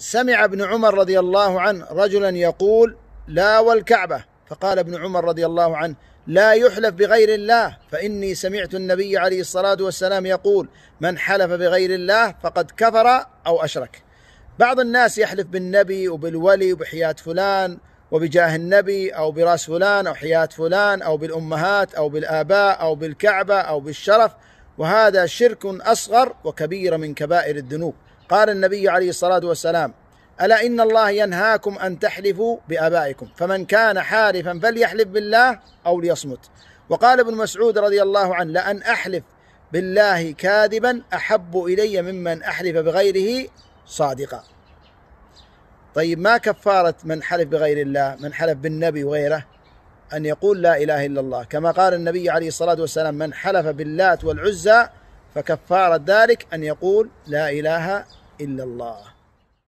سمع ابن عمر رضي الله عنه رجلا يقول لا والكعبة فقال ابن عمر رضي الله عنه لا يحلف بغير الله فإني سمعت النبي عليه الصلاة والسلام يقول من حلف بغير الله فقد كفر أو أشرك بعض الناس يحلف بالنبي وبالولي وبحياة فلان وبجاه النبي أو براس فلان أو حياة فلان أو بالأمهات أو بالآباء أو بالكعبة أو بالشرف وهذا شرك أصغر وكبير من كبائر الذنوب قال النبي عليه الصلاة والسلام ألا إن الله ينهاكم أن تحلفوا بآبائكم فمن كان حالفا فليحلف بالله أو ليصمت وقال ابن مسعود رضي الله عنه لأن أحلف بالله كاذبا أحب إلي ممن أحلف بغيره صادقا طيب ما كفارة من حلف بغير الله من حلف بالنبي وغيره أن يقول لا إله إلا الله كما قال النبي عليه الصلاة والسلام من حلف باللات والعزى فكفارة ذلك أن يقول لا إله إلا الله